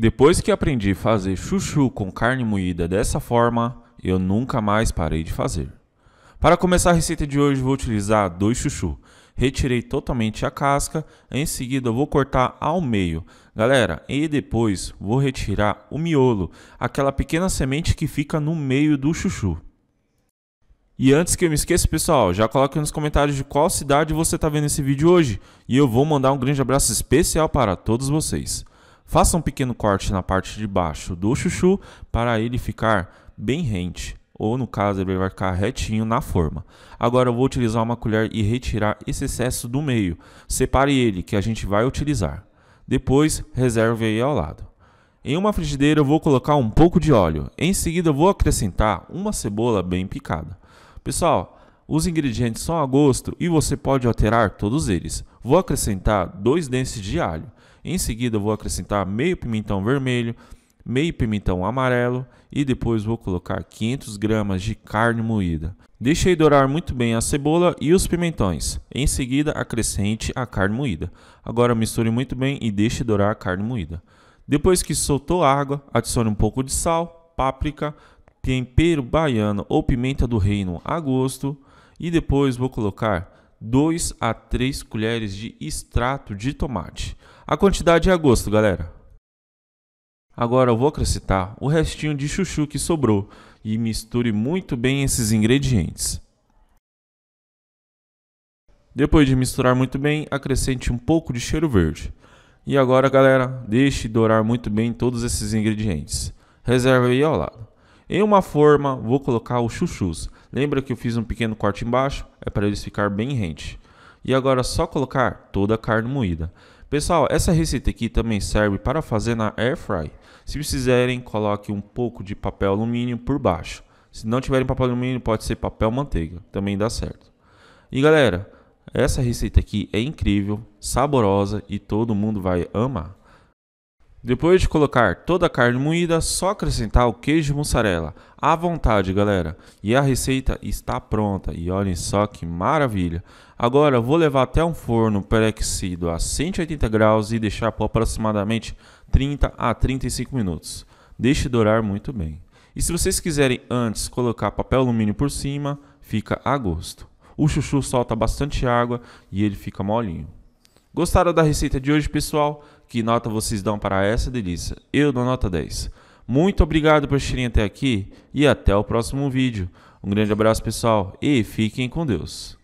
Depois que aprendi a fazer chuchu com carne moída dessa forma, eu nunca mais parei de fazer. Para começar a receita de hoje, vou utilizar dois chuchu. Retirei totalmente a casca, em seguida vou cortar ao meio. Galera, e depois vou retirar o miolo, aquela pequena semente que fica no meio do chuchu. E antes que eu me esqueça, pessoal, já coloque nos comentários de qual cidade você está vendo esse vídeo hoje. E eu vou mandar um grande abraço especial para todos vocês. Faça um pequeno corte na parte de baixo do chuchu para ele ficar bem rente, ou no caso ele vai ficar retinho na forma. Agora eu vou utilizar uma colher e retirar esse excesso do meio. Separe ele que a gente vai utilizar. Depois reserve aí ao lado. Em uma frigideira eu vou colocar um pouco de óleo. Em seguida eu vou acrescentar uma cebola bem picada. Pessoal, os ingredientes são a gosto e você pode alterar todos eles. Vou acrescentar dois dentes de alho. Em seguida, vou acrescentar meio pimentão vermelho, meio pimentão amarelo e depois vou colocar 500 gramas de carne moída. Deixei dourar muito bem a cebola e os pimentões. Em seguida, acrescente a carne moída. Agora misture muito bem e deixe dourar a carne moída. Depois que soltou a água, adicione um pouco de sal, páprica, tempero baiano ou pimenta do reino a gosto e depois vou colocar 2 a 3 colheres de extrato de tomate. A quantidade é a gosto, galera. Agora eu vou acrescentar o restinho de chuchu que sobrou e misture muito bem esses ingredientes. Depois de misturar muito bem, acrescente um pouco de cheiro verde. E agora, galera, deixe dourar muito bem todos esses ingredientes. Reserve aí ao lado. Em uma forma, vou colocar os chuchus. Lembra que eu fiz um pequeno corte embaixo? é para eles ficar bem rente. E agora é só colocar toda a carne moída. Pessoal, essa receita aqui também serve para fazer na air fry. Se precisarem, coloque um pouco de papel alumínio por baixo. Se não tiverem papel alumínio, pode ser papel manteiga, também dá certo. E galera, essa receita aqui é incrível, saborosa e todo mundo vai amar. Depois de colocar toda a carne moída, só acrescentar o queijo mussarela. À vontade, galera. E a receita está pronta. E olhem só que maravilha. Agora vou levar até um forno pré-aquecido a 180 graus e deixar por aproximadamente 30 a 35 minutos. Deixe dourar muito bem. E se vocês quiserem antes colocar papel alumínio por cima, fica a gosto. O chuchu solta bastante água e ele fica molinho. Gostaram da receita de hoje, pessoal? Que nota vocês dão para essa delícia? Eu dou nota 10. Muito obrigado por assistirem até aqui e até o próximo vídeo. Um grande abraço, pessoal, e fiquem com Deus.